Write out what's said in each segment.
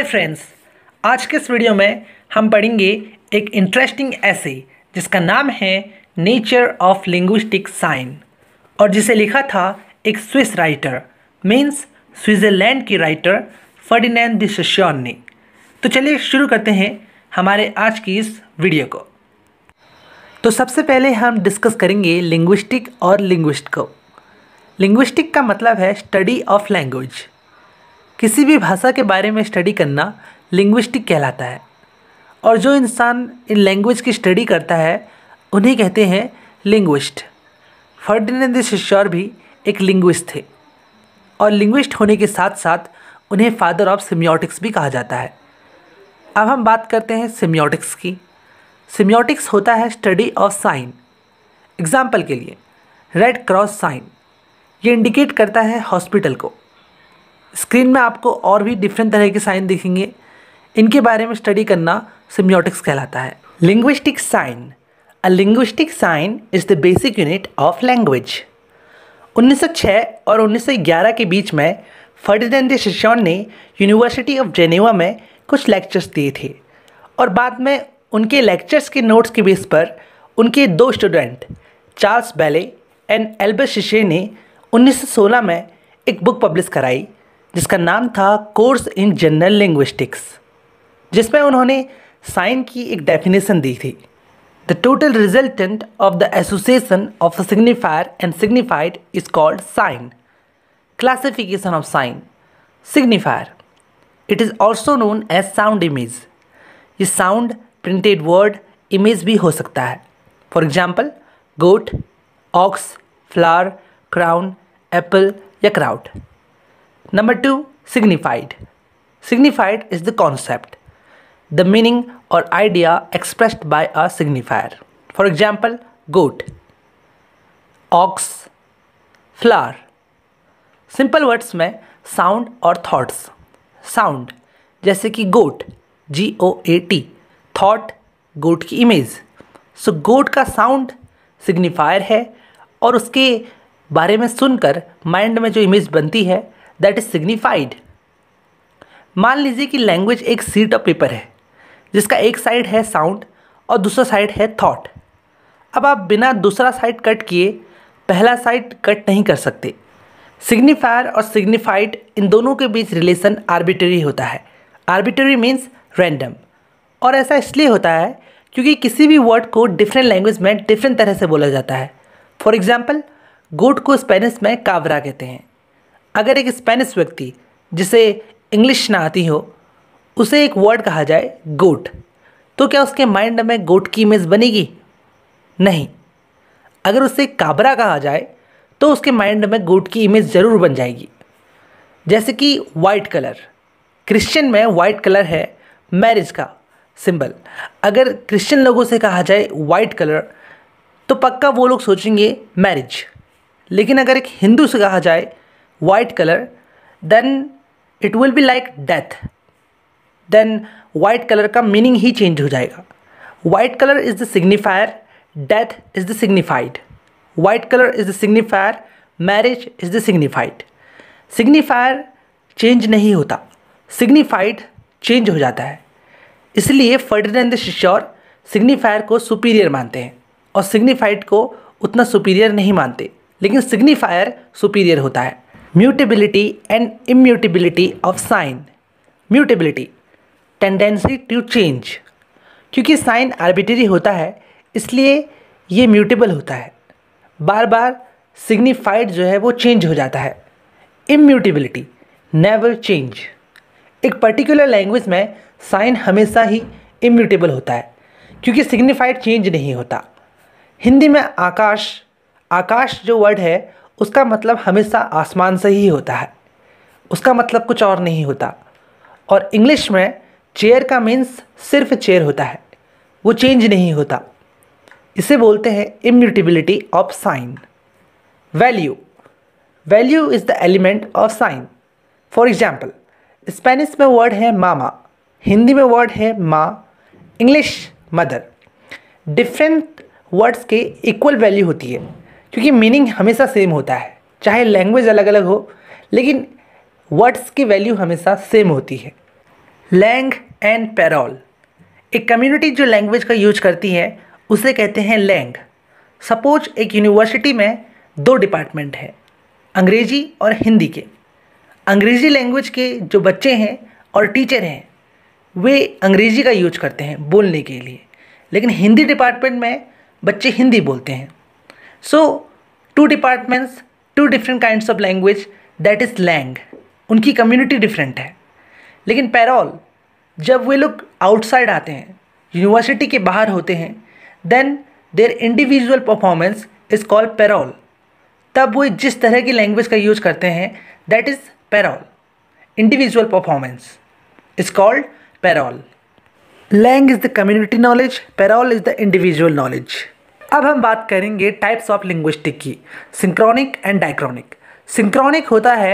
Hi friends आज के इस वीडियो में हम पढ़ेंगे एक इंटरेस्टिंग ऐसे जिसका नाम है नेचर ऑफ लिंग्विस्टिक साइन और जिसे लिखा था एक स्विस राइटर मीन्स स्विट्ज़रलैंड की राइटर फर्डिनेंड दिशॉन ने तो चलिए शुरू करते हैं हमारे आज की इस वीडियो को तो सबसे पहले हम डिस्कस करेंगे लिंग्विस्टिक और लिंग्विस्ट को लिंग्विस्टिक का मतलब है स्टडी ऑफ लैंग्वेज किसी भी भाषा के बारे में स्टडी करना लिंग्विस्टिक कहलाता है और जो इंसान इन लैंग्वेज की स्टडी करता है उन्हें कहते हैं लिंग्विस्ट फर्डिनेंद शिश्योर भी एक लिंग्विस्ट थे और लिंग्विस्ट होने के साथ साथ उन्हें फादर ऑफ सिम्योटिक्स भी कहा जाता है अब हम बात करते हैं सिम्योटिक्स की सिम्योटिक्स होता है स्टडी ऑफ साइन एग्जाम्पल के लिए रेड क्रॉस साइन ये इंडिकेट करता है हॉस्पिटल को स्क्रीन में आपको और भी डिफरेंट तरह के साइन दिखेंगे इनके बारे में स्टडी करना सिम्योटिक्स कहलाता है linguistic sign a linguistic sign is the basic unit of language 1906 और 1911 के बीच में फर्डिनेंद शिशोन ने यूनिवर्सिटी ऑफ जेनेवा में कुछ लेक्चर्स दिए थे और बाद में उनके लेक्चर्स के नोट्स के बेस पर उनके दो student Charles Bally and Albert Sechehaye ने 1916 में एक बुक पब्लिश कराई जिसका नाम था कोर्स इन जनरल लिंग्विस्टिक्स जिसमें उन्होंने साइन की एक डेफिनेशन दी थी the total resultant of the association of the signifier and signified is called sign classification of sign signifier it is also known as sound image ये sound printed word image भी हो सकता है for example goat ox flower crown apple या crowd Number two, signified. Signified is the concept, the meaning or idea expressed by a signifier. For example, goat, ox, flower. Simple words में sound और thoughts sound जैसे कि गोट जी ओ A T thought गोट की image so गोट का sound signifier है और उसके बारे में सुनकर माइंड में जो इमेज बनती है दैट इज सिग्निफाइड मान लीजिए कि लैंग्वेज एक सीट ऑफ पेपर है जिसका एक साइड है साउंड और दूसरा साइड है थॉट अब आप बिना दूसरा साइड कट किए पहला साइड कट नहीं कर सकते सिग्निफायर और सिग्निफाइड इन दोनों के बीच रिलेशन आर्बिटरी होता है आर्बिटरी मीन्स रैंडम और ऐसा इसलिए होता है क्योंकि किसी भी वर्ड को डिफरेंट लैंग्वेज में डिफरेंट तरह से बोला जाता है फॉर एग्ज़ाम्पल गोट को स्पेनिश में कावरा कहते हैं अगर एक स्पेनिश व्यक्ति जिसे इंग्लिश ना आती हो उसे एक वर्ड कहा जाए गोट तो क्या उसके माइंड में गोट की इमेज बनेगी नहीं अगर उसे काबरा कहा जाए तो उसके माइंड में गोट की इमेज ज़रूर बन जाएगी जैसे कि वाइट कलर क्रिश्चियन में वाइट कलर है मैरिज का सिंबल अगर क्रिश्चियन लोगों से कहा जाए वाइट कलर तो पक्का वो लोग सोचेंगे मैरिज लेकिन अगर एक हिंदू से कहा जाए white color then it will be like death then white color ka meaning hi change ho jayega white color is the signifier death is the signified white color is the signifier marriage is the signified signifier change nahi hota signified change हो जाता है इसलिए Ferdinand Saussure signifier ko superior mante hain aur signified ko utna superior nahi mante lekin signifier superior hota hai mutability and immutability of sign mutability tendency to change क्योंकि sign arbitrary होता है इसलिए ये mutable होता है बार बार signified जो है वो चेंज हो जाता है इम्यूटेबिलिटी नेवर चेंज एक पर्टिकुलर लैंग्वेज में साइन हमेशा ही इम्यूटेबल होता है क्योंकि सिग्निफाइड चेंज नहीं होता हिंदी में आकाश आकाश जो वर्ड है उसका मतलब हमेशा आसमान से ही होता है उसका मतलब कुछ और नहीं होता और इंग्लिश में चेयर का मीन्स सिर्फ चेयर होता है वो चेंज नहीं होता इसे बोलते हैं immutability of sign value value is the element of sign for example Spanish में वर्ड है मामा हिंदी में वर्ड है माँ इंग्लिश मदर डिफरेंट वर्ड्स के इक्वल वैल्यू होती है क्योंकि मीनिंग हमेशा सेम होता है चाहे लैंग्वेज अलग अलग हो लेकिन वर्ड्स की वैल्यू हमेशा सेम होती है लैंग एंड पैरोल एक कम्युनिटी जो लैंग्वेज का यूज करती है उसे कहते हैं लैंग सपोज एक यूनिवर्सिटी में दो डिपार्टमेंट हैं अंग्रेजी और हिंदी के अंग्रेजी लैंग्वेज के जो बच्चे हैं और टीचर हैं वे अंग्रेजी का यूज करते हैं बोलने के लिए लेकिन हिंदी डिपार्टमेंट में बच्चे हिंदी बोलते हैं so two departments to different kind of language that is langue उनकी कम्युनिटी डिफरेंट है लेकिन पैरोल जब वे लोग आउटसाइड आते हैं यूनिवर्सिटी के बाहर होते हैं then there individual performance is called parole तब वे जिस तरह की लैंग्वेज का यूज करते हैं that is parole individual performance is called parole langue is the community knowledge parole is the individual knowledge अब हम बात करेंगे टाइप्स ऑफ लिंग्विस्टिक की सिंक्रॉनिक एंड डाइक्रॉनिक सिंक्रॉनिक होता है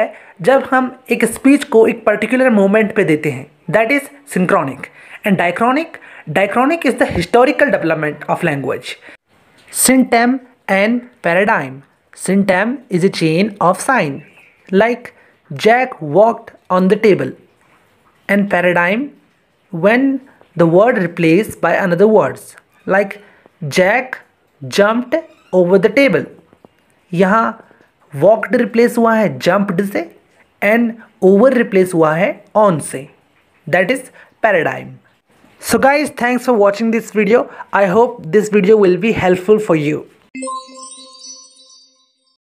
जब हम एक स्पीच को एक पर्टिकुलर मोमेंट पे देते हैं that is synchronic and diachronic diachronic is the historical development of language syntagm and paradigm syntagm is a chain of sign like Jack walked on the table and paradigm when the word replace by another words like Jack jumped over the table यहाँ walked replace हुआ है jumped से and over replace हुआ है on से that is paradigm so guys thanks for watching this video I hope this video will be helpful for you